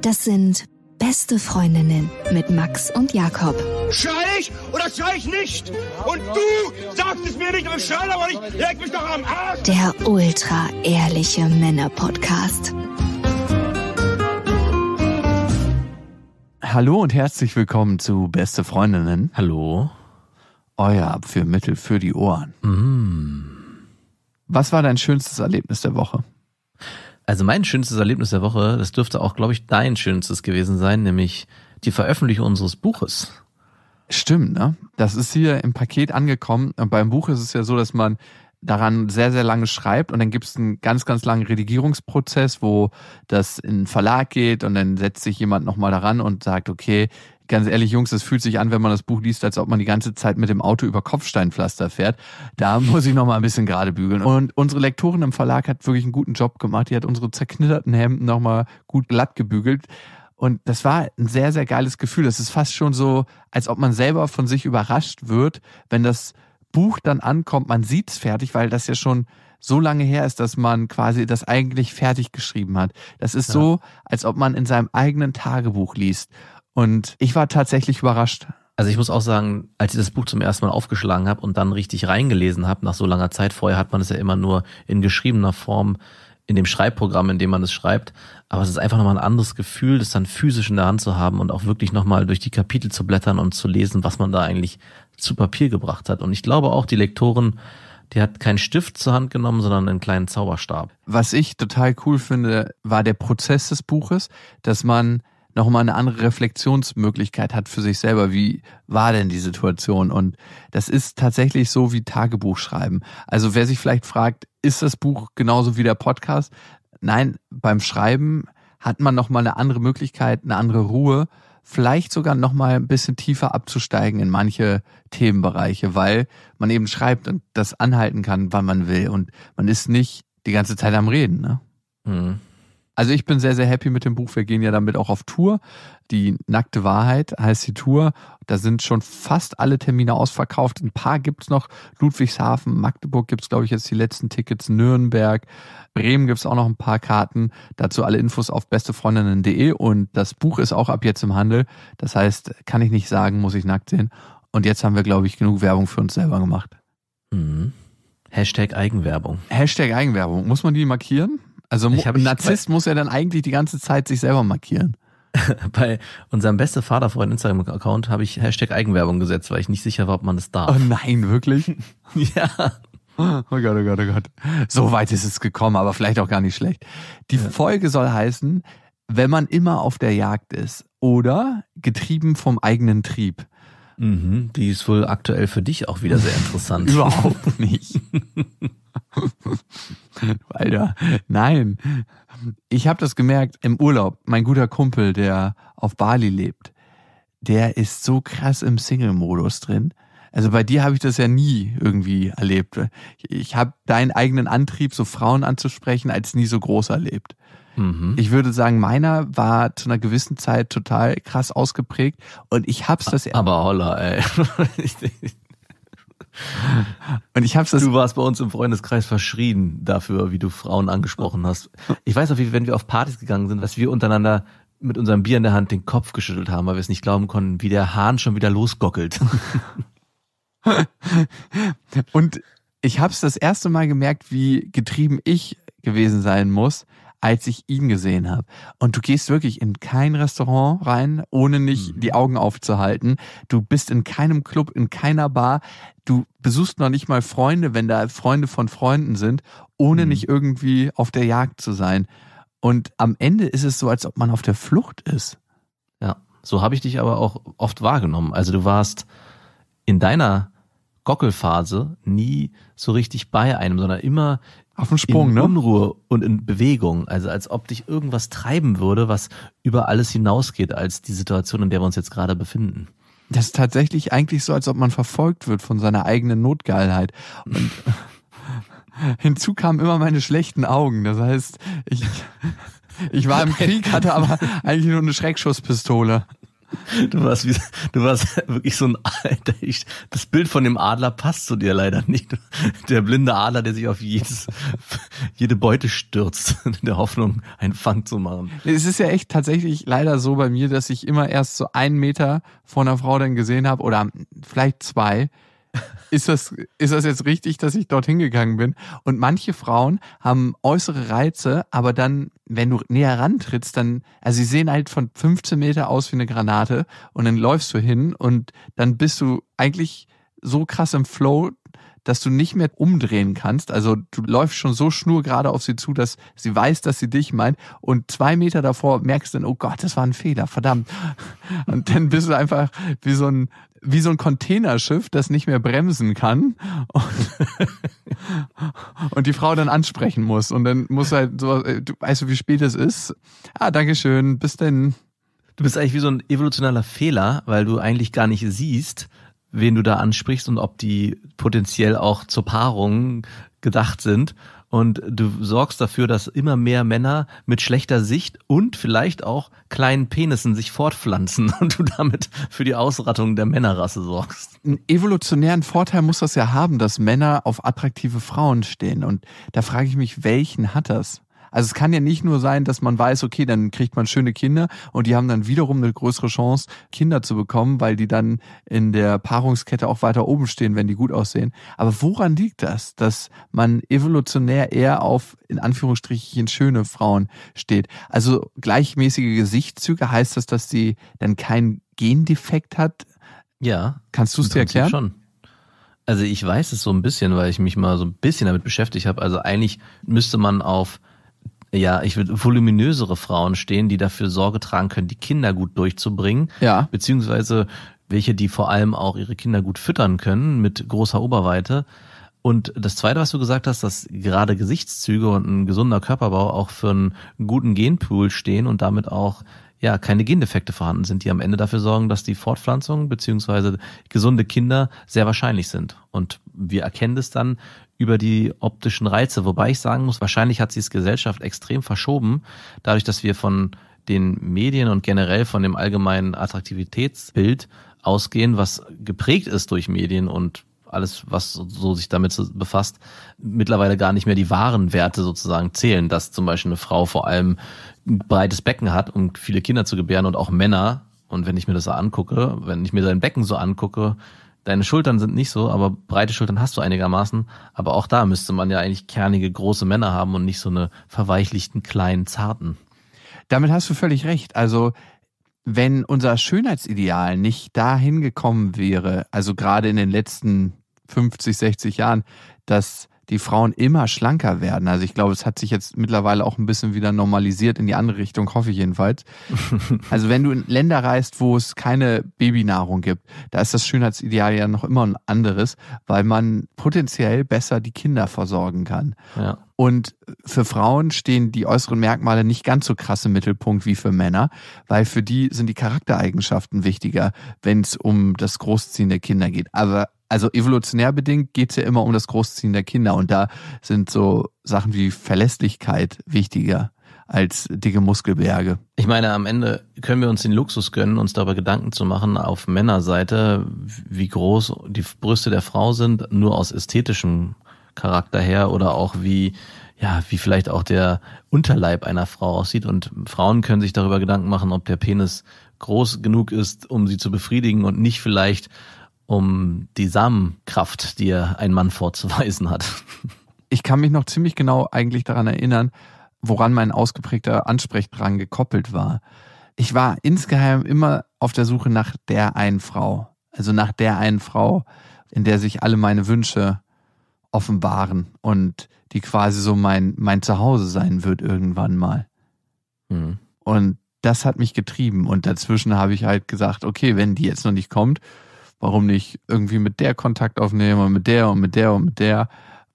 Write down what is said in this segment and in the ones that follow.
Das sind Beste Freundinnen mit Max und Jakob. Schrei ich oder schrei ich nicht? Und du sagst es mir nicht, aber schrei aber nicht. Leg mich doch am Arsch. Der ultra ehrliche Männer Podcast. Hallo und herzlich willkommen zu Beste Freundinnen. Hallo euer Abführmittel für die Ohren. Mm. Was war dein schönstes Erlebnis der Woche? Also mein schönstes Erlebnis der Woche, das dürfte auch, glaube ich, dein schönstes gewesen sein, nämlich die Veröffentlichung unseres Buches. Stimmt, ne? Das ist hier im Paket angekommen. Und beim Buch ist es ja so, dass man daran sehr, sehr lange schreibt und dann gibt es einen ganz, ganz langen Redigierungsprozess, wo das in den Verlag geht und dann setzt sich jemand nochmal daran und sagt, okay, Ganz ehrlich, Jungs, es fühlt sich an, wenn man das Buch liest, als ob man die ganze Zeit mit dem Auto über Kopfsteinpflaster fährt. Da muss ich noch mal ein bisschen gerade bügeln. Und unsere Lektorin im Verlag hat wirklich einen guten Job gemacht. Die hat unsere zerknitterten Hemden noch mal gut glatt gebügelt. Und das war ein sehr, sehr geiles Gefühl. Das ist fast schon so, als ob man selber von sich überrascht wird, wenn das Buch dann ankommt, man sieht's fertig, weil das ja schon so lange her ist, dass man quasi das eigentlich fertig geschrieben hat. Das ist ja. so, als ob man in seinem eigenen Tagebuch liest. Und ich war tatsächlich überrascht. Also ich muss auch sagen, als ich das Buch zum ersten Mal aufgeschlagen habe und dann richtig reingelesen habe, nach so langer Zeit, vorher hat man es ja immer nur in geschriebener Form in dem Schreibprogramm, in dem man es schreibt. Aber es ist einfach nochmal ein anderes Gefühl, das dann physisch in der Hand zu haben und auch wirklich nochmal durch die Kapitel zu blättern und zu lesen, was man da eigentlich zu Papier gebracht hat. Und ich glaube auch, die Lektorin, die hat keinen Stift zur Hand genommen, sondern einen kleinen Zauberstab. Was ich total cool finde, war der Prozess des Buches, dass man nochmal eine andere Reflexionsmöglichkeit hat für sich selber. Wie war denn die Situation? Und das ist tatsächlich so wie Tagebuch schreiben. Also wer sich vielleicht fragt, ist das Buch genauso wie der Podcast? Nein, beim Schreiben hat man nochmal eine andere Möglichkeit, eine andere Ruhe, vielleicht sogar nochmal ein bisschen tiefer abzusteigen in manche Themenbereiche, weil man eben schreibt und das anhalten kann, wann man will. Und man ist nicht die ganze Zeit am Reden. Ne? Mhm. Also ich bin sehr, sehr happy mit dem Buch. Wir gehen ja damit auch auf Tour. Die nackte Wahrheit heißt die Tour. Da sind schon fast alle Termine ausverkauft. Ein paar gibt es noch. Ludwigshafen, Magdeburg gibt es, glaube ich, jetzt die letzten Tickets. Nürnberg, Bremen gibt es auch noch ein paar Karten. Dazu alle Infos auf bestefreundinnen.de. Und das Buch ist auch ab jetzt im Handel. Das heißt, kann ich nicht sagen, muss ich nackt sehen. Und jetzt haben wir, glaube ich, genug Werbung für uns selber gemacht. Mhm. Hashtag Eigenwerbung. Hashtag Eigenwerbung. Muss man die markieren? Also ein Narzisst muss ja dann eigentlich die ganze Zeit sich selber markieren. Bei unserem beste Vaterfreund Instagram-Account habe ich Hashtag Eigenwerbung gesetzt, weil ich nicht sicher war, ob man das darf. Oh nein, wirklich? ja. Oh Gott, oh Gott, oh Gott. So weit ist es gekommen, aber vielleicht auch gar nicht schlecht. Die ja. Folge soll heißen, wenn man immer auf der Jagd ist oder getrieben vom eigenen Trieb. Mhm, die ist wohl aktuell für dich auch wieder sehr interessant. Überhaupt nicht. Alter, nein. Ich habe das gemerkt im Urlaub. Mein guter Kumpel, der auf Bali lebt, der ist so krass im Single-Modus drin. Also bei dir habe ich das ja nie irgendwie erlebt. Ich habe deinen eigenen Antrieb, so Frauen anzusprechen, als nie so groß erlebt. Mhm. Ich würde sagen, meiner war zu einer gewissen Zeit total krass ausgeprägt und ich hab's das. Aber holla, ey. Und ich hab's das. Du warst bei uns im Freundeskreis verschrien dafür, wie du Frauen angesprochen hast. Ich weiß auch, wie wenn wir auf Partys gegangen sind, dass wir untereinander mit unserem Bier in der Hand den Kopf geschüttelt haben, weil wir es nicht glauben konnten, wie der Hahn schon wieder losgockelt. Und ich hab's das erste Mal gemerkt, wie getrieben ich gewesen sein muss, als ich ihn gesehen habe. Und du gehst wirklich in kein Restaurant rein, ohne nicht mhm. die Augen aufzuhalten. Du bist in keinem Club, in keiner Bar. Du besuchst noch nicht mal Freunde, wenn da Freunde von Freunden sind, ohne mhm. nicht irgendwie auf der Jagd zu sein. Und am Ende ist es so, als ob man auf der Flucht ist. Ja, so habe ich dich aber auch oft wahrgenommen. Also du warst in deiner Gockelphase nie so richtig bei einem, sondern immer auf dem Sprung, in ne? Unruhe und in Bewegung. Also als ob dich irgendwas treiben würde, was über alles hinausgeht als die Situation, in der wir uns jetzt gerade befinden. Das ist tatsächlich eigentlich so, als ob man verfolgt wird von seiner eigenen Notgeilheit. Und hinzu kamen immer meine schlechten Augen. Das heißt, ich, ich war im Krieg, hatte aber eigentlich nur eine Schreckschusspistole. Du warst, wie, du warst wirklich so ein Alter. Ich, das Bild von dem Adler passt zu dir leider nicht. Der blinde Adler, der sich auf jedes, jede Beute stürzt, in der Hoffnung, einen Fang zu machen. Es ist ja echt tatsächlich leider so bei mir, dass ich immer erst so einen Meter vor einer Frau dann gesehen habe oder vielleicht zwei ist das, ist das jetzt richtig, dass ich dorthin gegangen bin? Und manche Frauen haben äußere Reize, aber dann, wenn du näher rantrittst, dann, also sie sehen halt von 15 Meter aus wie eine Granate und dann läufst du hin und dann bist du eigentlich so krass im Flow, dass du nicht mehr umdrehen kannst. Also du läufst schon so schnurgerade auf sie zu, dass sie weiß, dass sie dich meint. Und zwei Meter davor merkst du dann, oh Gott, das war ein Fehler, verdammt. Und dann bist du einfach wie so ein, wie so ein Containerschiff, das nicht mehr bremsen kann und, und die Frau dann ansprechen muss. Und dann muss halt so, äh, du weißt du, wie spät es ist. Ah, Dankeschön, bis denn. Du bist eigentlich wie so ein evolutioneller Fehler, weil du eigentlich gar nicht siehst, wen du da ansprichst und ob die potenziell auch zur Paarung gedacht sind. Und du sorgst dafür, dass immer mehr Männer mit schlechter Sicht und vielleicht auch kleinen Penissen sich fortpflanzen und du damit für die Ausrattung der Männerrasse sorgst. Einen evolutionären Vorteil muss das ja haben, dass Männer auf attraktive Frauen stehen. Und da frage ich mich, welchen hat das? Also es kann ja nicht nur sein, dass man weiß, okay, dann kriegt man schöne Kinder und die haben dann wiederum eine größere Chance, Kinder zu bekommen, weil die dann in der Paarungskette auch weiter oben stehen, wenn die gut aussehen. Aber woran liegt das, dass man evolutionär eher auf, in Anführungsstrichen, schöne Frauen steht? Also gleichmäßige Gesichtszüge heißt das, dass sie dann keinen Gendefekt hat? Ja. Kannst du es dir erklären? Schon. Also ich weiß es so ein bisschen, weil ich mich mal so ein bisschen damit beschäftigt habe. Also eigentlich müsste man auf ja, ich würde voluminösere Frauen stehen, die dafür Sorge tragen können, die Kinder gut durchzubringen. Ja. Beziehungsweise welche, die vor allem auch ihre Kinder gut füttern können mit großer Oberweite. Und das Zweite, was du gesagt hast, dass gerade Gesichtszüge und ein gesunder Körperbau auch für einen guten Genpool stehen und damit auch ja keine Gendefekte vorhanden sind, die am Ende dafür sorgen, dass die Fortpflanzung beziehungsweise gesunde Kinder sehr wahrscheinlich sind. Und wir erkennen das dann über die optischen Reize. Wobei ich sagen muss, wahrscheinlich hat sich die Gesellschaft extrem verschoben, dadurch, dass wir von den Medien und generell von dem allgemeinen Attraktivitätsbild ausgehen, was geprägt ist durch Medien und alles, was so sich damit befasst, mittlerweile gar nicht mehr die wahren Werte sozusagen zählen, dass zum Beispiel eine Frau vor allem ein breites Becken hat, um viele Kinder zu gebären und auch Männer. Und wenn ich mir das so angucke, wenn ich mir sein Becken so angucke, deine Schultern sind nicht so, aber breite Schultern hast du einigermaßen. Aber auch da müsste man ja eigentlich kernige, große Männer haben und nicht so eine verweichlichten, kleinen, zarten. Damit hast du völlig recht. Also, wenn unser Schönheitsideal nicht dahin gekommen wäre, also gerade in den letzten 50, 60 Jahren, dass die Frauen immer schlanker werden. Also ich glaube, es hat sich jetzt mittlerweile auch ein bisschen wieder normalisiert in die andere Richtung, hoffe ich jedenfalls. also wenn du in Länder reist, wo es keine Babynahrung gibt, da ist das Schönheitsideal ja noch immer ein anderes, weil man potenziell besser die Kinder versorgen kann. Ja. Und für Frauen stehen die äußeren Merkmale nicht ganz so krass im Mittelpunkt wie für Männer, weil für die sind die Charaktereigenschaften wichtiger, wenn es um das Großziehen der Kinder geht. Aber also evolutionär bedingt geht es ja immer um das Großziehen der Kinder und da sind so Sachen wie Verlässlichkeit wichtiger als dicke Muskelberge. Ich meine, am Ende können wir uns den Luxus gönnen, uns darüber Gedanken zu machen auf Männerseite, wie groß die Brüste der Frau sind, nur aus ästhetischem Charakter her oder auch wie ja, wie vielleicht auch der Unterleib einer Frau aussieht und Frauen können sich darüber Gedanken machen, ob der Penis groß genug ist, um sie zu befriedigen und nicht vielleicht um die Samenkraft, die er ein Mann vorzuweisen hat. Ich kann mich noch ziemlich genau eigentlich daran erinnern, woran mein ausgeprägter Ansprechdrang gekoppelt war. Ich war insgeheim immer auf der Suche nach der einen Frau. Also nach der einen Frau, in der sich alle meine Wünsche offenbaren und die quasi so mein, mein Zuhause sein wird irgendwann mal. Mhm. Und das hat mich getrieben. Und dazwischen habe ich halt gesagt, okay, wenn die jetzt noch nicht kommt, warum nicht irgendwie mit der Kontakt aufnehmen und mit der und mit der und mit der.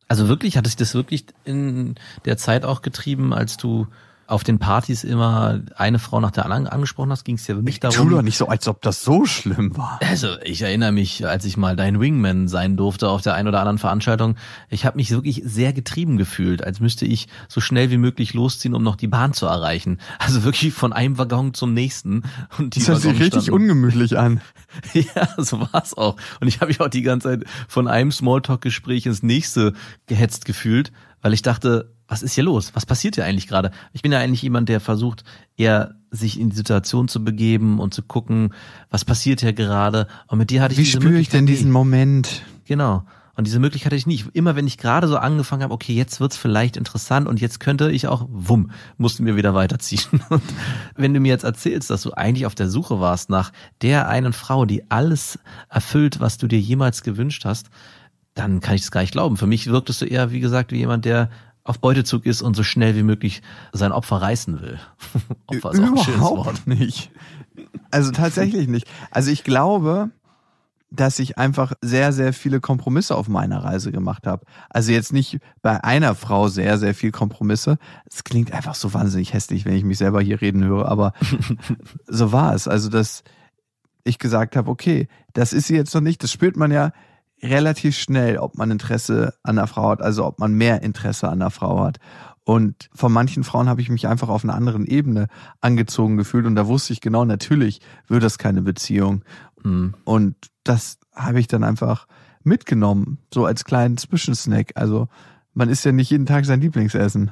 Also wirklich, hat es das wirklich in der Zeit auch getrieben, als du auf den Partys immer eine Frau nach der anderen angesprochen hast, ging es ja nicht darum. Ich tue doch nicht so, als ob das so schlimm war. Also ich erinnere mich, als ich mal dein Wingman sein durfte auf der einen oder anderen Veranstaltung, ich habe mich wirklich sehr getrieben gefühlt, als müsste ich so schnell wie möglich losziehen, um noch die Bahn zu erreichen. Also wirklich von einem Waggon zum nächsten. Und die das hört sich richtig standen. ungemütlich an. ja, so war es auch. Und ich habe mich auch die ganze Zeit von einem Smalltalk-Gespräch ins nächste gehetzt gefühlt, weil ich dachte, was ist hier los? Was passiert hier eigentlich gerade? Ich bin ja eigentlich jemand, der versucht, eher sich in die Situation zu begeben und zu gucken, was passiert hier gerade. Und mit dir hatte ich Wie spüre ich denn diesen Moment? Genau. Und diese Möglichkeit hatte ich nie. Immer wenn ich gerade so angefangen habe, okay, jetzt wird's vielleicht interessant und jetzt könnte ich auch, wumm, mussten wir wieder weiterziehen. Und wenn du mir jetzt erzählst, dass du eigentlich auf der Suche warst nach der einen Frau, die alles erfüllt, was du dir jemals gewünscht hast, dann kann ich das gar nicht glauben. Für mich wirktest du eher, wie gesagt, wie jemand, der auf Beutezug ist und so schnell wie möglich sein Opfer reißen will. Opfer ist Überhaupt auch ein nicht. Also tatsächlich nicht. Also ich glaube, dass ich einfach sehr, sehr viele Kompromisse auf meiner Reise gemacht habe. Also jetzt nicht bei einer Frau sehr, sehr viel Kompromisse. Es klingt einfach so wahnsinnig hässlich, wenn ich mich selber hier reden höre, aber so war es. Also, dass ich gesagt habe, okay, das ist sie jetzt noch nicht. Das spürt man ja, relativ schnell, ob man Interesse an einer Frau hat, also ob man mehr Interesse an einer Frau hat. Und von manchen Frauen habe ich mich einfach auf einer anderen Ebene angezogen gefühlt und da wusste ich genau, natürlich wird das keine Beziehung. Mhm. Und das habe ich dann einfach mitgenommen, so als kleinen Zwischensnack. Also man isst ja nicht jeden Tag sein Lieblingsessen.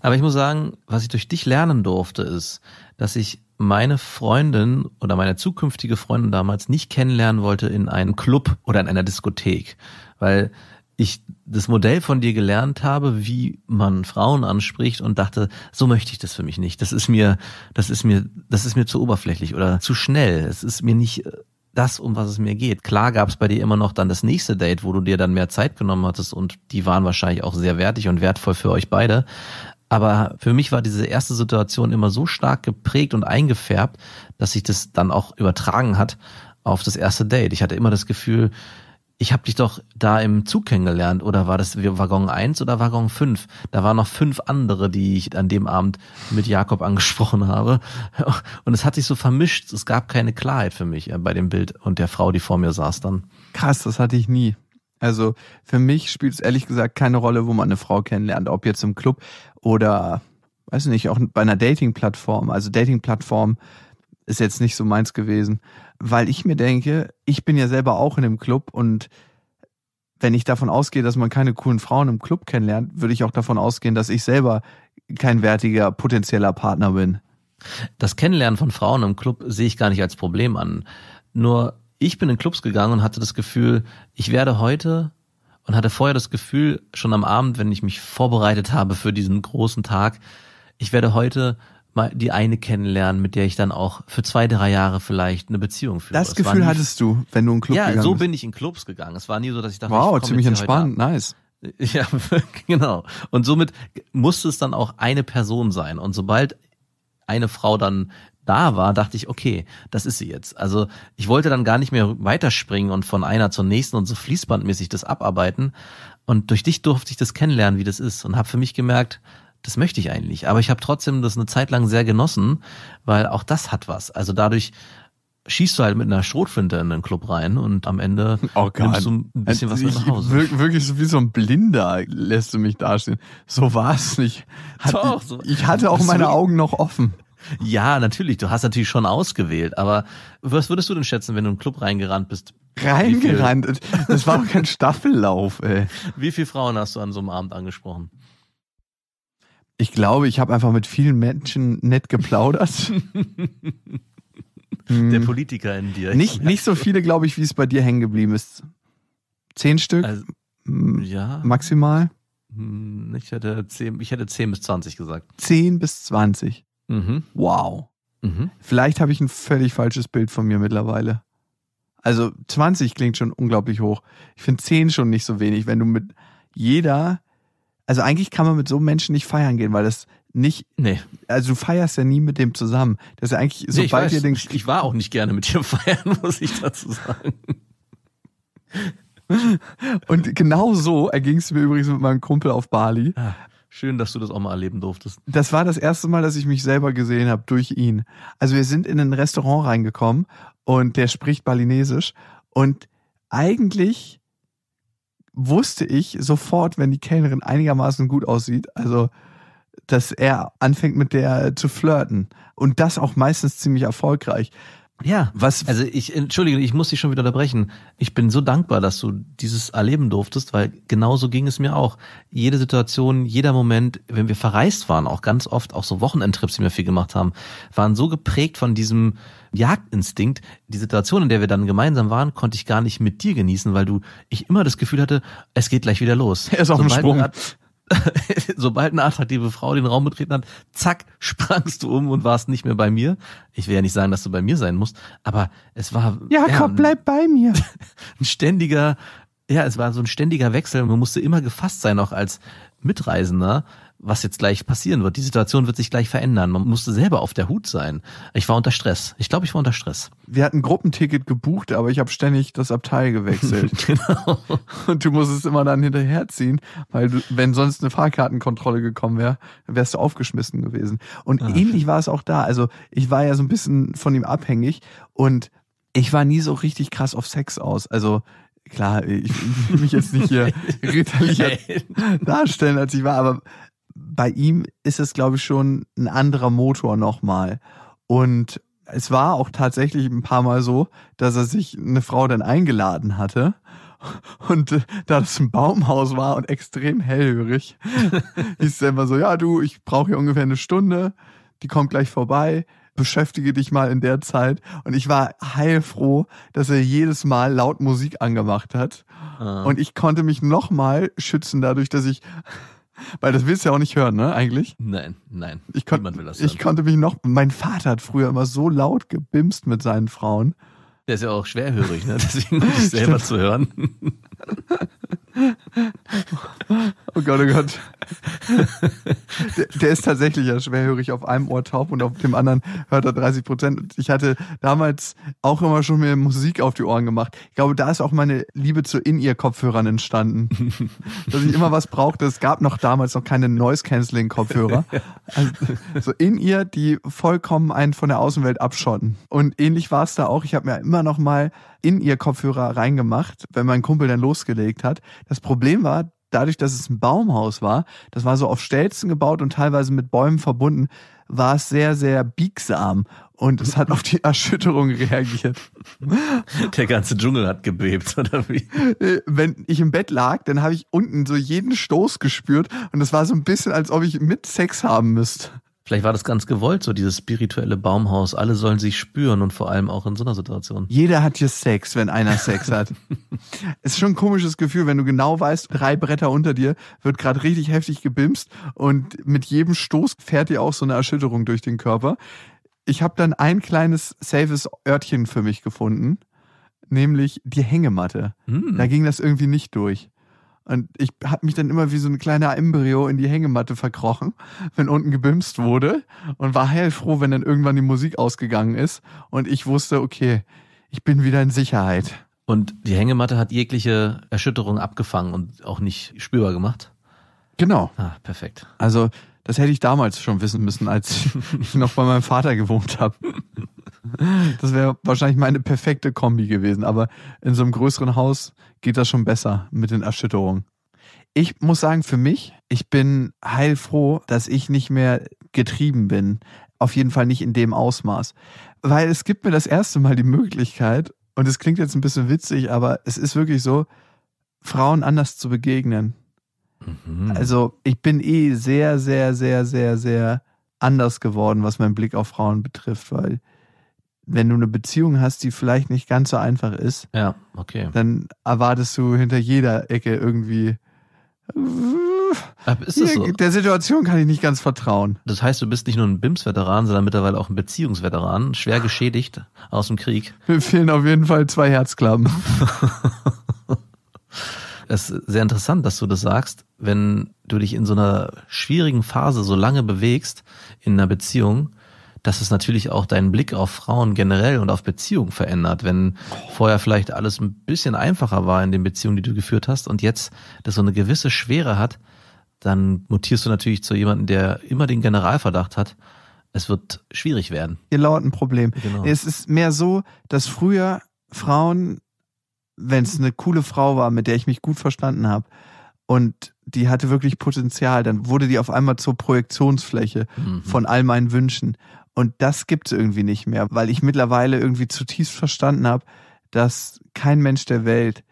Aber ich muss sagen, was ich durch dich lernen durfte, ist, dass ich meine Freundin oder meine zukünftige Freundin damals nicht kennenlernen wollte in einem Club oder in einer Diskothek, weil ich das Modell von dir gelernt habe, wie man Frauen anspricht und dachte, so möchte ich das für mich nicht. Das ist mir, das ist mir, das ist mir zu oberflächlich oder zu schnell. Es ist mir nicht äh, das, um was es mir geht. Klar gab es bei dir immer noch dann das nächste Date, wo du dir dann mehr Zeit genommen hattest und die waren wahrscheinlich auch sehr wertig und wertvoll für euch beide. Aber für mich war diese erste Situation immer so stark geprägt und eingefärbt, dass sich das dann auch übertragen hat auf das erste Date. Ich hatte immer das Gefühl, ich habe dich doch da im Zug kennengelernt oder war das Waggon 1 oder Waggon 5? Da waren noch fünf andere, die ich an dem Abend mit Jakob angesprochen habe. Und es hat sich so vermischt. Es gab keine Klarheit für mich äh, bei dem Bild und der Frau, die vor mir saß dann. Krass, das hatte ich nie. Also für mich spielt es ehrlich gesagt keine Rolle, wo man eine Frau kennenlernt, ob jetzt im Club oder, weiß nicht, auch bei einer Dating-Plattform. Also Dating-Plattform ist jetzt nicht so meins gewesen, weil ich mir denke, ich bin ja selber auch in dem Club und wenn ich davon ausgehe, dass man keine coolen Frauen im Club kennenlernt, würde ich auch davon ausgehen, dass ich selber kein wertiger potenzieller Partner bin. Das Kennenlernen von Frauen im Club sehe ich gar nicht als Problem an. Nur ich bin in Clubs gegangen und hatte das Gefühl, ich werde heute und hatte vorher das Gefühl, schon am Abend, wenn ich mich vorbereitet habe für diesen großen Tag, ich werde heute mal die eine kennenlernen, mit der ich dann auch für zwei, drei Jahre vielleicht eine Beziehung führe. Das es Gefühl nie, hattest du, wenn du in Clubs ja, gegangen bist. Ja, so bin ich in Clubs gegangen. Es war nie so, dass ich dachte, wow, ich ziemlich entspannt, nice. Ja, genau. Und somit musste es dann auch eine Person sein. Und sobald eine Frau dann da war, dachte ich, okay, das ist sie jetzt. Also ich wollte dann gar nicht mehr weiterspringen und von einer zur nächsten und so fließbandmäßig das abarbeiten. Und durch dich durfte ich das kennenlernen, wie das ist. Und habe für mich gemerkt, das möchte ich eigentlich. Aber ich habe trotzdem das eine Zeit lang sehr genossen, weil auch das hat was. Also dadurch schießt du halt mit einer Schrotflinte in den Club rein und am Ende oh nimmst du ein bisschen was mit nach Hause. Wirklich so wie so ein Blinder lässt du mich dastehen. So war es nicht. Hat, Doch, so. Ich hatte auch meine Augen noch offen. Ja, natürlich. Du hast natürlich schon ausgewählt. Aber was würdest du denn schätzen, wenn du in einen Club reingerannt bist? Reingerannt? Das war doch kein Staffellauf, ey. Wie viele Frauen hast du an so einem Abend angesprochen? Ich glaube, ich habe einfach mit vielen Menschen nett geplaudert. Der hm. Politiker in dir. Nicht, nicht so viele, glaube ich, wie es bei dir hängen geblieben ist. Zehn Stück? Also, hm, ja. Maximal? Hm, ich hätte, zehn, ich hätte zehn bis zwanzig gesagt. Zehn bis zwanzig. Mhm. Wow. Mhm. Vielleicht habe ich ein völlig falsches Bild von mir mittlerweile. Also 20 klingt schon unglaublich hoch. Ich finde 10 schon nicht so wenig, wenn du mit jeder, also eigentlich kann man mit so Menschen nicht feiern gehen, weil das nicht, nee. also du feierst ja nie mit dem zusammen. Das ist ja eigentlich, nee, sobald ihr denkt. Ich, ich war auch nicht gerne mit dir feiern, muss ich dazu sagen. Und genau so erging es mir übrigens mit meinem Kumpel auf Bali. Ah. Schön, dass du das auch mal erleben durftest. Das war das erste Mal, dass ich mich selber gesehen habe durch ihn. Also wir sind in ein Restaurant reingekommen und der spricht Balinesisch und eigentlich wusste ich sofort, wenn die Kellnerin einigermaßen gut aussieht, also dass er anfängt mit der zu flirten und das auch meistens ziemlich erfolgreich. Ja, was? Also ich entschuldige, ich muss dich schon wieder unterbrechen. Ich bin so dankbar, dass du dieses erleben durftest, weil genauso ging es mir auch. Jede Situation, jeder Moment, wenn wir verreist waren, auch ganz oft, auch so Wochenendtrips, die wir viel gemacht haben, waren so geprägt von diesem Jagdinstinkt. Die Situation, in der wir dann gemeinsam waren, konnte ich gar nicht mit dir genießen, weil du ich immer das Gefühl hatte, es geht gleich wieder los. Er ist auf dem Sprung. Hat, sobald eine attraktive Frau den Raum betreten hat, zack, sprangst du um und warst nicht mehr bei mir. Ich will ja nicht sagen, dass du bei mir sein musst, aber es war. Ja, ja komm, bleib bei mir. Ein ständiger, ja, es war so ein ständiger Wechsel man musste immer gefasst sein, auch als Mitreisender, was jetzt gleich passieren wird. Die Situation wird sich gleich verändern. Man musste selber auf der Hut sein. Ich war unter Stress. Ich glaube, ich war unter Stress. Wir hatten ein Gruppenticket gebucht, aber ich habe ständig das Abteil gewechselt. genau. Und du musstest immer dann hinterherziehen, weil du, wenn sonst eine Fahrkartenkontrolle gekommen wäre, wärst du aufgeschmissen gewesen. Und ah, ähnlich war es auch da. Also ich war ja so ein bisschen von ihm abhängig und ich war nie so richtig krass auf Sex aus. Also klar, ich will mich jetzt nicht hier ritterlicher darstellen, als ich war, aber bei ihm ist es, glaube ich, schon ein anderer Motor nochmal. Und es war auch tatsächlich ein paar Mal so, dass er sich eine Frau dann eingeladen hatte. Und äh, da das ein Baumhaus war und extrem hellhörig, hieß es immer so, ja du, ich brauche hier ungefähr eine Stunde, die kommt gleich vorbei, beschäftige dich mal in der Zeit. Und ich war heilfroh, dass er jedes Mal laut Musik angemacht hat. Ah. Und ich konnte mich nochmal schützen dadurch, dass ich weil das willst du ja auch nicht hören, ne, eigentlich? Nein, nein. Ich konnt, Niemand will das hören. Ich konnte mich noch, mein Vater hat früher immer so laut gebimst mit seinen Frauen. Der ist ja auch schwerhörig, ne? Deswegen um selber zu hören. Oh Gott, oh Gott. Der, der, ist tatsächlich ja schwerhörig auf einem Ohr taub und auf dem anderen hört er 30 Prozent. Ich hatte damals auch immer schon mir Musik auf die Ohren gemacht. Ich glaube, da ist auch meine Liebe zu In-Ear-Kopfhörern entstanden. Dass ich immer was brauchte. Es gab noch damals noch keine Noise-Canceling-Kopfhörer. Also, so In-Ear, die vollkommen einen von der Außenwelt abschotten. Und ähnlich war es da auch. Ich habe mir immer noch mal in ihr Kopfhörer reingemacht, wenn mein Kumpel dann losgelegt hat. Das Problem war, dadurch, dass es ein Baumhaus war, das war so auf Stelzen gebaut und teilweise mit Bäumen verbunden, war es sehr, sehr biegsam und es hat auf die Erschütterung reagiert. Der ganze Dschungel hat gebebt, oder wie? Äh, wenn ich im Bett lag, dann habe ich unten so jeden Stoß gespürt und es war so ein bisschen, als ob ich mit Sex haben müsste. Vielleicht war das ganz gewollt, so dieses spirituelle Baumhaus. Alle sollen sich spüren und vor allem auch in so einer Situation. Jeder hat hier Sex, wenn einer Sex hat. ist schon ein komisches Gefühl, wenn du genau weißt, drei Bretter unter dir wird gerade richtig heftig gebimst und mit jedem Stoß fährt dir auch so eine Erschütterung durch den Körper. Ich habe dann ein kleines safes Örtchen für mich gefunden, nämlich die Hängematte. Mm. Da ging das irgendwie nicht durch. Und ich habe mich dann immer wie so ein kleiner Embryo in die Hängematte verkrochen, wenn unten gebimst wurde und war heilfroh, wenn dann irgendwann die Musik ausgegangen ist und ich wusste, okay, ich bin wieder in Sicherheit. Und die Hängematte hat jegliche Erschütterung abgefangen und auch nicht spürbar gemacht? Genau. Ah, perfekt. Also, das hätte ich damals schon wissen müssen, als ich noch bei meinem Vater gewohnt habe. Das wäre wahrscheinlich meine perfekte Kombi gewesen. Aber in so einem größeren Haus geht das schon besser mit den Erschütterungen. Ich muss sagen, für mich, ich bin heilfroh, dass ich nicht mehr getrieben bin. Auf jeden Fall nicht in dem Ausmaß. Weil es gibt mir das erste Mal die Möglichkeit, und es klingt jetzt ein bisschen witzig, aber es ist wirklich so, Frauen anders zu begegnen. Mhm. Also ich bin eh sehr, sehr, sehr, sehr, sehr anders geworden, was meinen Blick auf Frauen betrifft, weil wenn du eine Beziehung hast, die vielleicht nicht ganz so einfach ist, ja, okay. dann erwartest du hinter jeder Ecke irgendwie. Hier, äh, so? Der Situation kann ich nicht ganz vertrauen. Das heißt, du bist nicht nur ein BIMS-Veteran, sondern mittlerweile auch ein Beziehungsveteran, schwer geschädigt aus dem Krieg. Mir fehlen auf jeden Fall zwei Herzklappen. Es ist sehr interessant, dass du das sagst, wenn du dich in so einer schwierigen Phase so lange bewegst in einer Beziehung, dass es natürlich auch deinen Blick auf Frauen generell und auf Beziehungen verändert, wenn vorher vielleicht alles ein bisschen einfacher war in den Beziehungen, die du geführt hast und jetzt das so eine gewisse Schwere hat, dann mutierst du natürlich zu jemandem, der immer den Generalverdacht hat, es wird schwierig werden. Ihr lautet ein Problem. Genau. Es ist mehr so, dass früher Frauen, wenn es eine coole Frau war, mit der ich mich gut verstanden habe, und die hatte wirklich Potenzial. Dann wurde die auf einmal zur Projektionsfläche mhm. von all meinen Wünschen. Und das gibt es irgendwie nicht mehr, weil ich mittlerweile irgendwie zutiefst verstanden habe, dass kein Mensch der Welt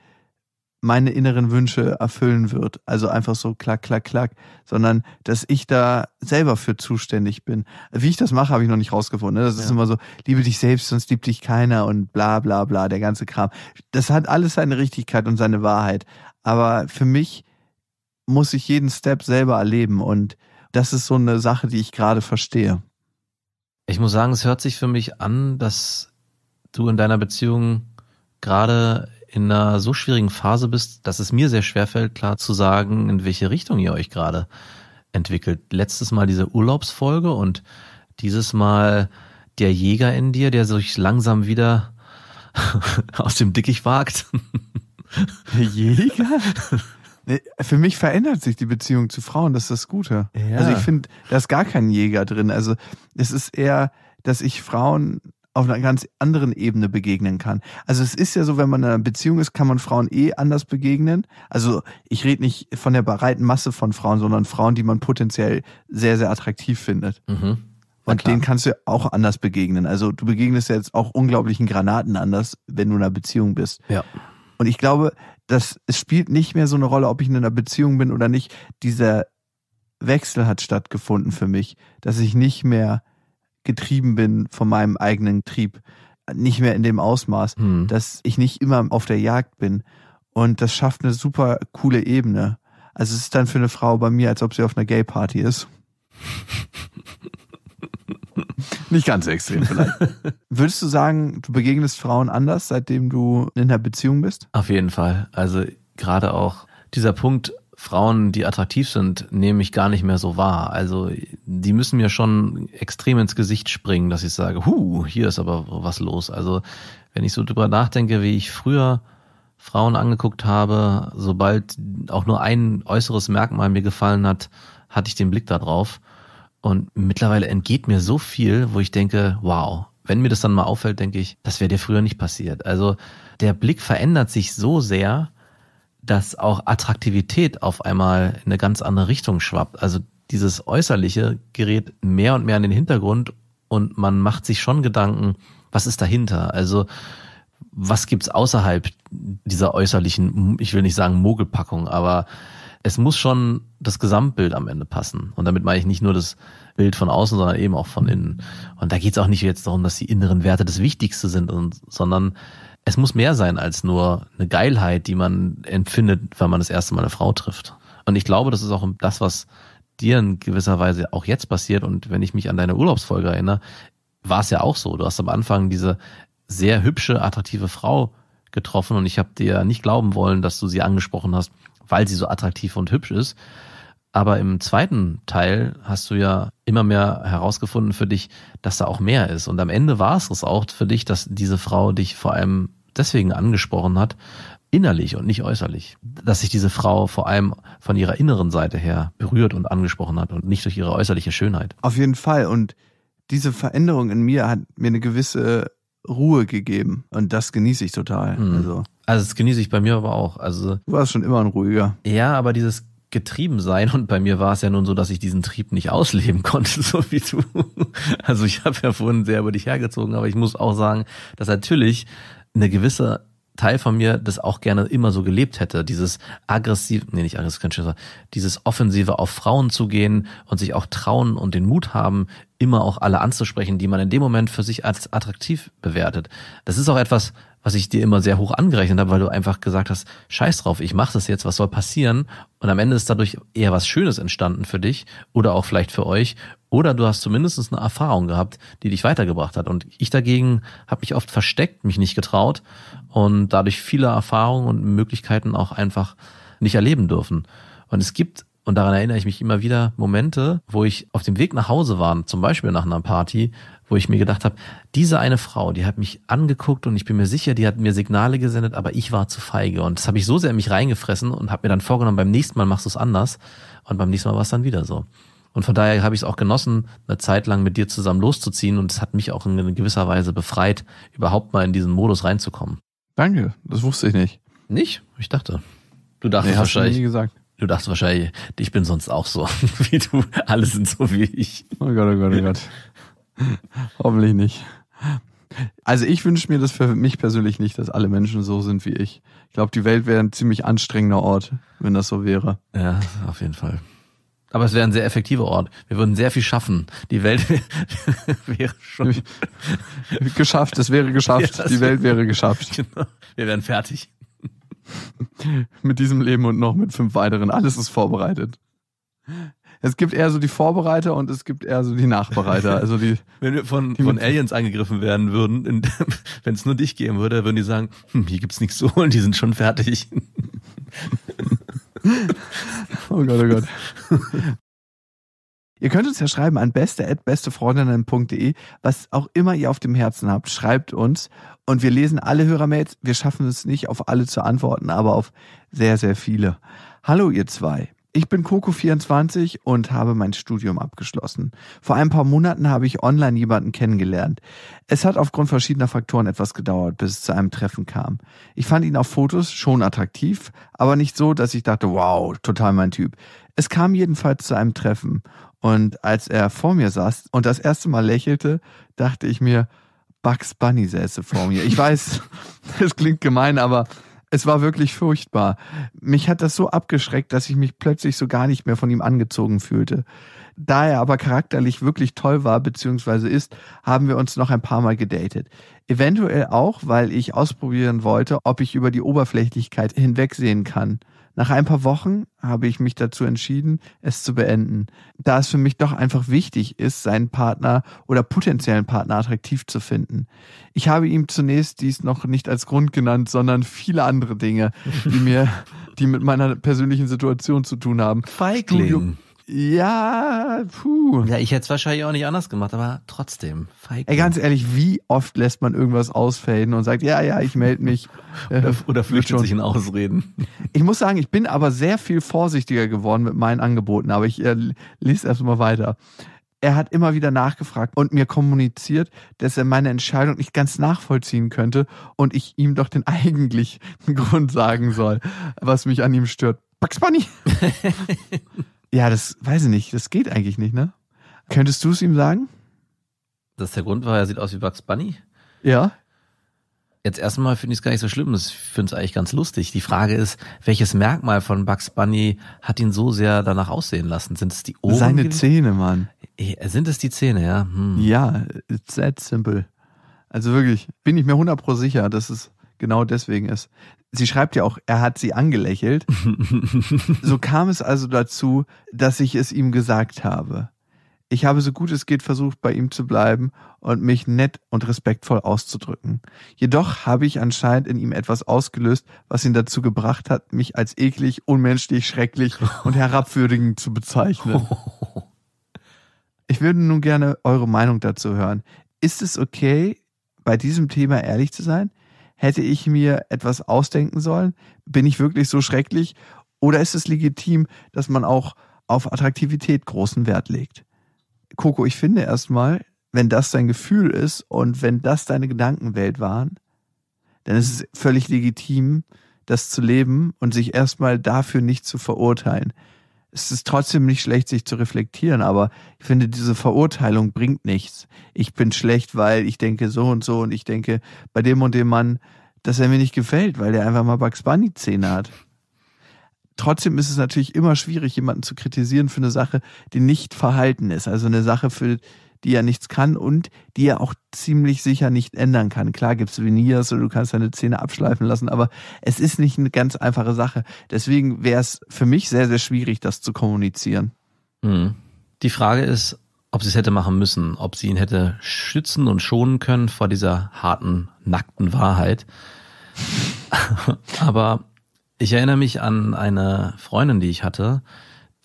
meine inneren Wünsche erfüllen wird. Also einfach so klack, klack, klack, sondern dass ich da selber für zuständig bin. Wie ich das mache, habe ich noch nicht rausgefunden. Ne? Das ja. ist immer so, liebe dich selbst, sonst liebt dich keiner und bla bla bla, der ganze Kram. Das hat alles seine Richtigkeit und seine Wahrheit. Aber für mich muss ich jeden Step selber erleben. Und das ist so eine Sache, die ich gerade verstehe. Ich muss sagen, es hört sich für mich an, dass du in deiner Beziehung gerade in einer so schwierigen Phase bist, dass es mir sehr schwerfällt, klar zu sagen, in welche Richtung ihr euch gerade entwickelt. Letztes Mal diese Urlaubsfolge und dieses Mal der Jäger in dir, der sich langsam wieder aus dem Dickicht wagt. Der Jäger? Für mich verändert sich die Beziehung zu Frauen, das ist das Gute. Ja. Also ich finde, da ist gar kein Jäger drin. Also es ist eher, dass ich Frauen auf einer ganz anderen Ebene begegnen kann. Also es ist ja so, wenn man in einer Beziehung ist, kann man Frauen eh anders begegnen. Also ich rede nicht von der breiten Masse von Frauen, sondern Frauen, die man potenziell sehr, sehr attraktiv findet. Mhm. Und denen kannst du auch anders begegnen. Also du begegnest ja jetzt auch unglaublichen Granaten anders, wenn du in einer Beziehung bist. Ja. Und ich glaube, das es spielt nicht mehr so eine Rolle, ob ich in einer Beziehung bin oder nicht. Dieser Wechsel hat stattgefunden für mich, dass ich nicht mehr getrieben bin von meinem eigenen Trieb, nicht mehr in dem Ausmaß, hm. dass ich nicht immer auf der Jagd bin. Und das schafft eine super coole Ebene. Also es ist dann für eine Frau bei mir, als ob sie auf einer Gay Party ist. Nicht ganz extrem vielleicht. Würdest du sagen, du begegnest Frauen anders, seitdem du in einer Beziehung bist? Auf jeden Fall. Also gerade auch dieser Punkt, Frauen, die attraktiv sind, nehme ich gar nicht mehr so wahr. Also die müssen mir schon extrem ins Gesicht springen, dass ich sage, huh, hier ist aber was los. Also wenn ich so drüber nachdenke, wie ich früher Frauen angeguckt habe, sobald auch nur ein äußeres Merkmal mir gefallen hat, hatte ich den Blick da drauf. Und mittlerweile entgeht mir so viel, wo ich denke, wow, wenn mir das dann mal auffällt, denke ich, das wäre dir früher nicht passiert. Also der Blick verändert sich so sehr, dass auch Attraktivität auf einmal in eine ganz andere Richtung schwappt. Also dieses Äußerliche gerät mehr und mehr in den Hintergrund und man macht sich schon Gedanken, was ist dahinter? Also was gibt's außerhalb dieser äußerlichen, ich will nicht sagen Mogelpackung, aber es muss schon das Gesamtbild am Ende passen. Und damit meine ich nicht nur das Bild von außen, sondern eben auch von innen. Und da geht es auch nicht jetzt darum, dass die inneren Werte das Wichtigste sind, und, sondern es muss mehr sein als nur eine Geilheit, die man empfindet, wenn man das erste Mal eine Frau trifft. Und ich glaube, das ist auch das, was dir in gewisser Weise auch jetzt passiert. Und wenn ich mich an deine Urlaubsfolge erinnere, war es ja auch so. Du hast am Anfang diese sehr hübsche, attraktive Frau getroffen und ich habe dir nicht glauben wollen, dass du sie angesprochen hast weil sie so attraktiv und hübsch ist. Aber im zweiten Teil hast du ja immer mehr herausgefunden für dich, dass da auch mehr ist. Und am Ende war es es auch für dich, dass diese Frau dich vor allem deswegen angesprochen hat, innerlich und nicht äußerlich. Dass sich diese Frau vor allem von ihrer inneren Seite her berührt und angesprochen hat und nicht durch ihre äußerliche Schönheit. Auf jeden Fall. Und diese Veränderung in mir hat mir eine gewisse Ruhe gegeben. Und das genieße ich total. Mhm. Also. also, das genieße ich bei mir aber auch. Also, du warst schon immer ein ruhiger. Ja, aber dieses getrieben sein. Und bei mir war es ja nun so, dass ich diesen Trieb nicht ausleben konnte, so wie du. Also ich habe ja vorhin sehr über dich hergezogen, aber ich muss auch sagen, dass natürlich eine gewisse Teil von mir das auch gerne immer so gelebt hätte. Dieses aggressiv, nee, nicht aggressiv, kein Schisser, dieses offensive auf Frauen zu gehen und sich auch trauen und den Mut haben, immer auch alle anzusprechen, die man in dem Moment für sich als attraktiv bewertet. Das ist auch etwas, was ich dir immer sehr hoch angerechnet habe, weil du einfach gesagt hast, scheiß drauf, ich mache das jetzt, was soll passieren? Und am Ende ist dadurch eher was Schönes entstanden für dich oder auch vielleicht für euch. Oder du hast zumindest eine Erfahrung gehabt, die dich weitergebracht hat. Und ich dagegen habe mich oft versteckt, mich nicht getraut und dadurch viele Erfahrungen und Möglichkeiten auch einfach nicht erleben dürfen. Und es gibt, und daran erinnere ich mich immer wieder, Momente, wo ich auf dem Weg nach Hause war, zum Beispiel nach einer Party, wo ich mir gedacht habe, diese eine Frau, die hat mich angeguckt und ich bin mir sicher, die hat mir Signale gesendet, aber ich war zu feige. Und das habe ich so sehr in mich reingefressen und habe mir dann vorgenommen, beim nächsten Mal machst du es anders. Und beim nächsten Mal war es dann wieder so. Und von daher habe ich es auch genossen, eine Zeit lang mit dir zusammen loszuziehen. Und es hat mich auch in gewisser Weise befreit, überhaupt mal in diesen Modus reinzukommen. Danke, das wusste ich nicht. Nicht? Ich dachte. Du dachtest nee, wahrscheinlich. Du, gesagt. du dachtest wahrscheinlich, ich bin sonst auch so wie du. Alle sind so wie ich. Oh Gott, oh Gott, oh Gott. Hoffentlich nicht. Also ich wünsche mir das für mich persönlich nicht, dass alle Menschen so sind wie ich. Ich glaube, die Welt wäre ein ziemlich anstrengender Ort, wenn das so wäre. Ja, auf jeden Fall. Aber es wäre ein sehr effektiver Ort. Wir würden sehr viel schaffen. Die Welt wäre schon geschafft. Es wäre geschafft. Ja, die Welt wäre geschafft. Genau. Wir wären fertig. mit diesem Leben und noch mit fünf weiteren. Alles ist vorbereitet. Es gibt eher so die Vorbereiter und es gibt eher so die Nachbereiter. Also die, wenn wir von, von Aliens angegriffen werden würden, wenn es nur dich geben würde, würden die sagen, hm, hier gibt's nichts zu holen, die sind schon fertig. oh Gott, oh Gott. Ihr könnt uns ja schreiben an beste.bestefreundinnen.de, was auch immer ihr auf dem Herzen habt, schreibt uns. Und wir lesen alle Hörermails. Wir schaffen es nicht, auf alle zu antworten, aber auf sehr, sehr viele. Hallo, ihr zwei. Ich bin Coco24 und habe mein Studium abgeschlossen. Vor ein paar Monaten habe ich online jemanden kennengelernt. Es hat aufgrund verschiedener Faktoren etwas gedauert, bis es zu einem Treffen kam. Ich fand ihn auf Fotos schon attraktiv, aber nicht so, dass ich dachte, wow, total mein Typ. Es kam jedenfalls zu einem Treffen. Und als er vor mir saß und das erste Mal lächelte, dachte ich mir, Bugs Bunny säße vor mir. Ich weiß, es klingt gemein, aber es war wirklich furchtbar. Mich hat das so abgeschreckt, dass ich mich plötzlich so gar nicht mehr von ihm angezogen fühlte. Da er aber charakterlich wirklich toll war bzw. ist, haben wir uns noch ein paar Mal gedatet. Eventuell auch, weil ich ausprobieren wollte, ob ich über die Oberflächlichkeit hinwegsehen kann. Nach ein paar Wochen habe ich mich dazu entschieden, es zu beenden, da es für mich doch einfach wichtig ist, seinen Partner oder potenziellen Partner attraktiv zu finden. Ich habe ihm zunächst dies noch nicht als Grund genannt, sondern viele andere Dinge, die mir, die mit meiner persönlichen Situation zu tun haben. Feigling. Studium ja, puh. Ja, ich hätte es wahrscheinlich auch nicht anders gemacht, aber trotzdem. Feig. Ey, ganz ehrlich, wie oft lässt man irgendwas ausfaden und sagt, ja, ja, ich melde mich. oder, oder äh, flüchtet sich in Ausreden. Ich muss sagen, ich bin aber sehr viel vorsichtiger geworden mit meinen Angeboten, aber ich äh, lese erst mal weiter. Er hat immer wieder nachgefragt und mir kommuniziert, dass er meine Entscheidung nicht ganz nachvollziehen könnte und ich ihm doch den eigentlichen Grund sagen soll, was mich an ihm stört. Bugs Bunny! Ja, das weiß ich nicht. Das geht eigentlich nicht, ne? Könntest du es ihm sagen? Dass der Grund war, er sieht aus wie Bugs Bunny? Ja. Jetzt erstmal finde ich es gar nicht so schlimm. Ich finde es eigentlich ganz lustig. Die Frage ist, welches Merkmal von Bugs Bunny hat ihn so sehr danach aussehen lassen? Sind es die Ohren? Seine Zähne, Mann. Äh, sind es die Zähne, ja? Hm. Ja, it's that simple. Also wirklich, bin ich mir 100 sicher, dass es genau deswegen ist. Sie schreibt ja auch, er hat sie angelächelt. so kam es also dazu, dass ich es ihm gesagt habe. Ich habe so gut es geht versucht, bei ihm zu bleiben und mich nett und respektvoll auszudrücken. Jedoch habe ich anscheinend in ihm etwas ausgelöst, was ihn dazu gebracht hat, mich als eklig, unmenschlich, schrecklich und herabwürdigend zu bezeichnen. Ich würde nun gerne eure Meinung dazu hören. Ist es okay, bei diesem Thema ehrlich zu sein? Hätte ich mir etwas ausdenken sollen? Bin ich wirklich so schrecklich? Oder ist es legitim, dass man auch auf Attraktivität großen Wert legt? Coco, ich finde erstmal, wenn das dein Gefühl ist und wenn das deine Gedankenwelt waren, dann ist es völlig legitim, das zu leben und sich erstmal dafür nicht zu verurteilen es ist trotzdem nicht schlecht, sich zu reflektieren, aber ich finde, diese Verurteilung bringt nichts. Ich bin schlecht, weil ich denke so und so und ich denke bei dem und dem Mann, dass er mir nicht gefällt, weil der einfach mal Bugs Bunny Zähne hat. Trotzdem ist es natürlich immer schwierig, jemanden zu kritisieren für eine Sache, die nicht verhalten ist. Also eine Sache, für die ja nichts kann und die ja auch ziemlich sicher nicht ändern kann. Klar gibt's es Veneers und du kannst deine Zähne abschleifen lassen, aber es ist nicht eine ganz einfache Sache. Deswegen wäre es für mich sehr, sehr schwierig, das zu kommunizieren. Hm. Die Frage ist, ob sie es hätte machen müssen, ob sie ihn hätte schützen und schonen können vor dieser harten, nackten Wahrheit. aber ich erinnere mich an eine Freundin, die ich hatte,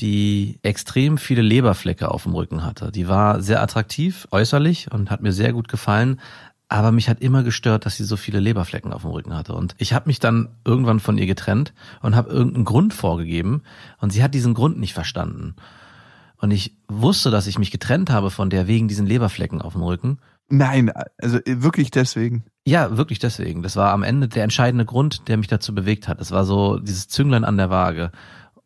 die extrem viele Leberflecke auf dem Rücken hatte. Die war sehr attraktiv äußerlich und hat mir sehr gut gefallen, aber mich hat immer gestört, dass sie so viele Leberflecken auf dem Rücken hatte. Und ich habe mich dann irgendwann von ihr getrennt und habe irgendeinen Grund vorgegeben und sie hat diesen Grund nicht verstanden. Und ich wusste, dass ich mich getrennt habe von der wegen diesen Leberflecken auf dem Rücken. Nein, also wirklich deswegen. Ja, wirklich deswegen. Das war am Ende der entscheidende Grund, der mich dazu bewegt hat. Es war so dieses Zünglein an der Waage.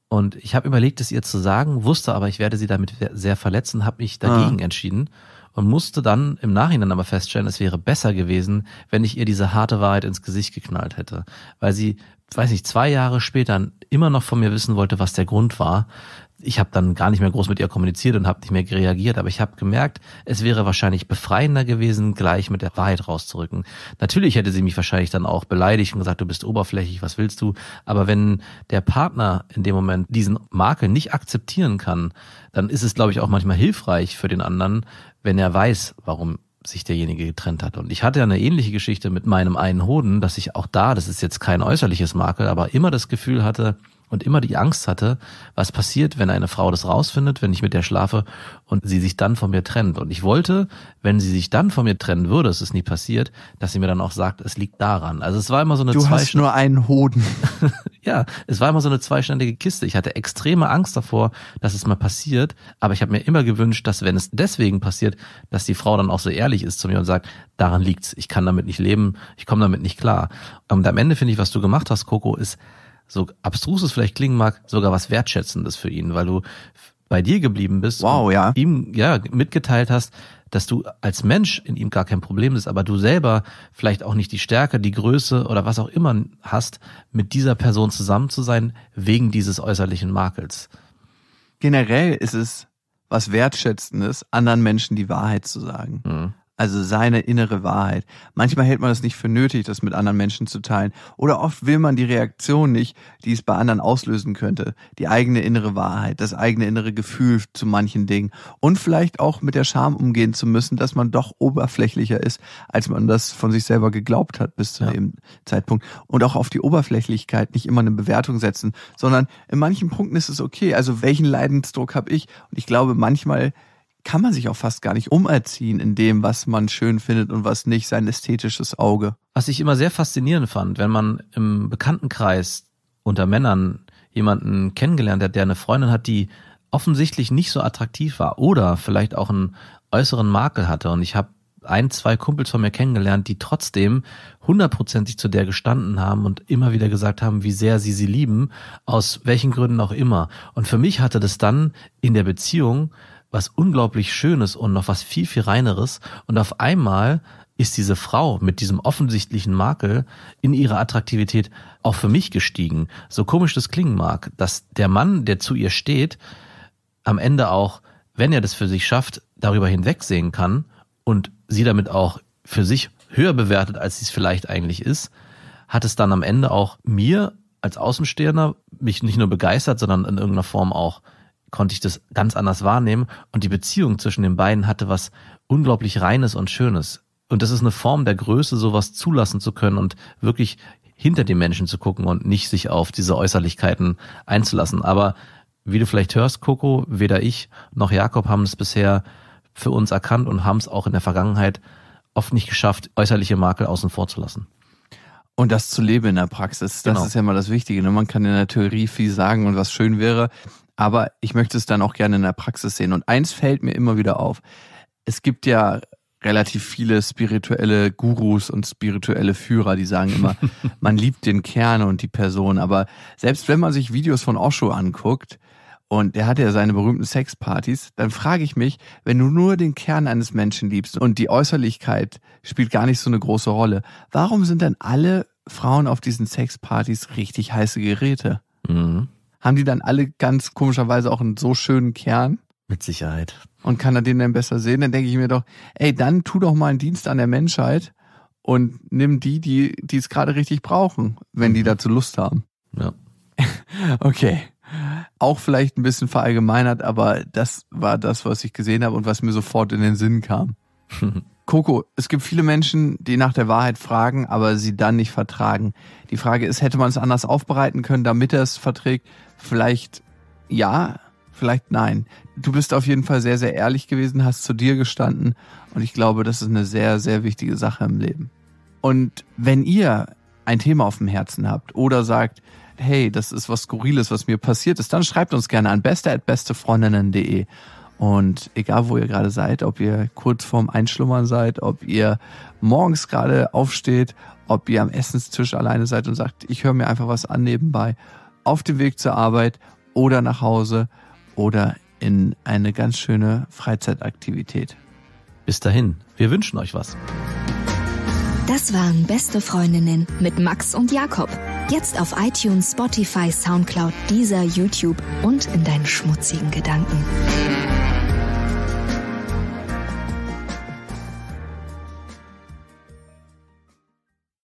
Und ich habe überlegt, es ihr zu sagen, wusste aber, ich werde sie damit sehr verletzen, habe mich dagegen ah. entschieden und musste dann im Nachhinein aber feststellen, es wäre besser gewesen, wenn ich ihr diese harte Wahrheit ins Gesicht geknallt hätte, weil sie, weiß nicht, zwei Jahre später immer noch von mir wissen wollte, was der Grund war, ich habe dann gar nicht mehr groß mit ihr kommuniziert und habe nicht mehr reagiert, aber ich habe gemerkt, es wäre wahrscheinlich befreiender gewesen, gleich mit der Wahrheit rauszurücken. Natürlich hätte sie mich wahrscheinlich dann auch beleidigt und gesagt, du bist oberflächlich, was willst du? Aber wenn der Partner in dem Moment diesen Makel nicht akzeptieren kann, dann ist es, glaube ich, auch manchmal hilfreich für den anderen, wenn er weiß, warum sich derjenige getrennt hat. Und ich hatte ja eine ähnliche Geschichte mit meinem einen Hoden, dass ich auch da, das ist jetzt kein äußerliches Makel, aber immer das Gefühl hatte, und immer die Angst hatte, was passiert, wenn eine Frau das rausfindet, wenn ich mit der schlafe und sie sich dann von mir trennt. Und ich wollte, wenn sie sich dann von mir trennen würde, es ist nie passiert, dass sie mir dann auch sagt, es liegt daran. Also es war immer so eine Du hast nur einen Hoden. ja, es war immer so eine zweiständige Kiste. Ich hatte extreme Angst davor, dass es mal passiert, aber ich habe mir immer gewünscht, dass wenn es deswegen passiert, dass die Frau dann auch so ehrlich ist zu mir und sagt, daran liegt's, ich kann damit nicht leben, ich komme damit nicht klar. Und am Ende finde ich, was du gemacht hast, Coco, ist so abstrus es vielleicht klingen mag, sogar was Wertschätzendes für ihn, weil du bei dir geblieben bist wow, ja. ihm ja mitgeteilt hast, dass du als Mensch in ihm gar kein Problem bist, aber du selber vielleicht auch nicht die Stärke, die Größe oder was auch immer hast, mit dieser Person zusammen zu sein, wegen dieses äußerlichen Makels. Generell ist es was Wertschätzendes, anderen Menschen die Wahrheit zu sagen. Mhm also seine innere Wahrheit. Manchmal hält man es nicht für nötig, das mit anderen Menschen zu teilen. Oder oft will man die Reaktion nicht, die es bei anderen auslösen könnte. Die eigene innere Wahrheit, das eigene innere Gefühl zu manchen Dingen. Und vielleicht auch mit der Scham umgehen zu müssen, dass man doch oberflächlicher ist, als man das von sich selber geglaubt hat bis zu ja. dem Zeitpunkt. Und auch auf die Oberflächlichkeit nicht immer eine Bewertung setzen, sondern in manchen Punkten ist es okay. Also welchen Leidensdruck habe ich? Und ich glaube, manchmal kann man sich auch fast gar nicht umerziehen in dem, was man schön findet und was nicht, sein ästhetisches Auge. Was ich immer sehr faszinierend fand, wenn man im Bekanntenkreis unter Männern jemanden kennengelernt hat, der eine Freundin hat, die offensichtlich nicht so attraktiv war oder vielleicht auch einen äußeren Makel hatte. Und ich habe ein, zwei Kumpels von mir kennengelernt, die trotzdem hundertprozentig zu der gestanden haben und immer wieder gesagt haben, wie sehr sie sie lieben, aus welchen Gründen auch immer. Und für mich hatte das dann in der Beziehung was unglaublich Schönes und noch was viel, viel Reineres. Und auf einmal ist diese Frau mit diesem offensichtlichen Makel in ihrer Attraktivität auch für mich gestiegen. So komisch das klingen mag, dass der Mann, der zu ihr steht, am Ende auch, wenn er das für sich schafft, darüber hinwegsehen kann und sie damit auch für sich höher bewertet, als sie es vielleicht eigentlich ist, hat es dann am Ende auch mir als Außenstehender mich nicht nur begeistert, sondern in irgendeiner Form auch konnte ich das ganz anders wahrnehmen und die Beziehung zwischen den beiden hatte was unglaublich Reines und Schönes. Und das ist eine Form der Größe, sowas zulassen zu können und wirklich hinter den Menschen zu gucken und nicht sich auf diese Äußerlichkeiten einzulassen. Aber wie du vielleicht hörst, Coco, weder ich noch Jakob haben es bisher für uns erkannt und haben es auch in der Vergangenheit oft nicht geschafft, äußerliche Makel außen vor zu lassen. Und das zu leben in der Praxis, das genau. ist ja mal das Wichtige. Ne? Man kann in der Theorie viel sagen und was schön wäre, aber ich möchte es dann auch gerne in der Praxis sehen. Und eins fällt mir immer wieder auf. Es gibt ja relativ viele spirituelle Gurus und spirituelle Führer, die sagen immer, man liebt den Kern und die Person. Aber selbst wenn man sich Videos von Osho anguckt, und der hat ja seine berühmten Sexpartys, dann frage ich mich, wenn du nur den Kern eines Menschen liebst und die Äußerlichkeit spielt gar nicht so eine große Rolle, warum sind dann alle Frauen auf diesen Sexpartys richtig heiße Geräte? Mhm haben die dann alle ganz komischerweise auch einen so schönen Kern. Mit Sicherheit. Und kann er den dann besser sehen? Dann denke ich mir doch, ey, dann tu doch mal einen Dienst an der Menschheit und nimm die, die die es gerade richtig brauchen, wenn die mhm. dazu Lust haben. Ja. okay. Auch vielleicht ein bisschen verallgemeinert, aber das war das, was ich gesehen habe und was mir sofort in den Sinn kam. Coco, es gibt viele Menschen, die nach der Wahrheit fragen, aber sie dann nicht vertragen. Die Frage ist, hätte man es anders aufbereiten können, damit er es verträgt? Vielleicht ja, vielleicht nein. Du bist auf jeden Fall sehr, sehr ehrlich gewesen, hast zu dir gestanden und ich glaube, das ist eine sehr, sehr wichtige Sache im Leben. Und wenn ihr ein Thema auf dem Herzen habt oder sagt, hey, das ist was Skurriles, was mir passiert ist, dann schreibt uns gerne an beste@bestefreundinnen.de und egal, wo ihr gerade seid, ob ihr kurz vorm Einschlummern seid, ob ihr morgens gerade aufsteht, ob ihr am Essenstisch alleine seid und sagt, ich höre mir einfach was an nebenbei, auf dem Weg zur Arbeit oder nach Hause oder in eine ganz schöne Freizeitaktivität. Bis dahin, wir wünschen euch was. Das waren Beste Freundinnen mit Max und Jakob. Jetzt auf iTunes, Spotify, Soundcloud, dieser YouTube und in deinen schmutzigen Gedanken.